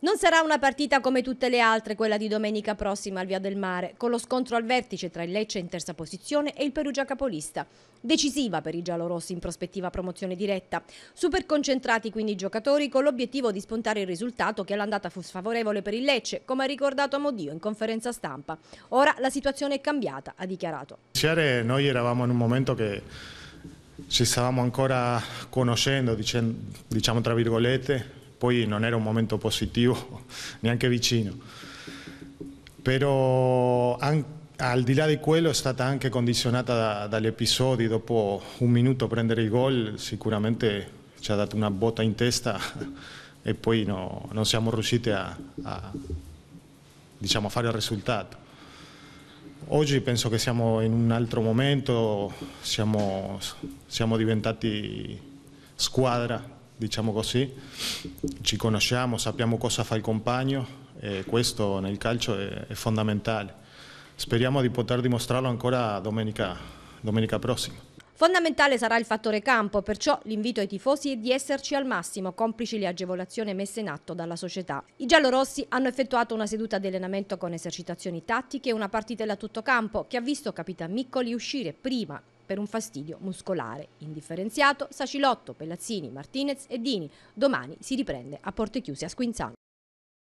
Non sarà una partita come tutte le altre, quella di domenica prossima al Via del Mare, con lo scontro al vertice tra il Lecce in terza posizione e il Perugia capolista. Decisiva per i giallorossi in prospettiva promozione diretta. Super concentrati quindi i giocatori con l'obiettivo di spuntare il risultato che all'andata fu sfavorevole per il Lecce, come ha ricordato Amodio in conferenza stampa. Ora la situazione è cambiata, ha dichiarato. Noi eravamo in un momento che ci stavamo ancora conoscendo, diciamo tra virgolette, poi non era un momento positivo neanche vicino. Però al di là di quello è stata anche condizionata da, dagli episodi, dopo un minuto prendere il gol sicuramente ci ha dato una botta in testa e poi no, non siamo riusciti a, a diciamo, fare il risultato. Oggi penso che siamo in un altro momento, siamo, siamo diventati squadra diciamo così, ci conosciamo, sappiamo cosa fa il compagno e questo nel calcio è, è fondamentale. Speriamo di poter dimostrarlo ancora domenica, domenica prossima. Fondamentale sarà il fattore campo, perciò l'invito ai tifosi è di esserci al massimo, complici le agevolazioni messe in atto dalla società. I giallorossi hanno effettuato una seduta di allenamento con esercitazioni tattiche e una partitella a tutto campo che ha visto Capitan Miccoli uscire prima per un fastidio muscolare. Indifferenziato, Sacilotto, Pelazzini, Martinez e Dini. Domani si riprende a porte chiuse a Squinzano.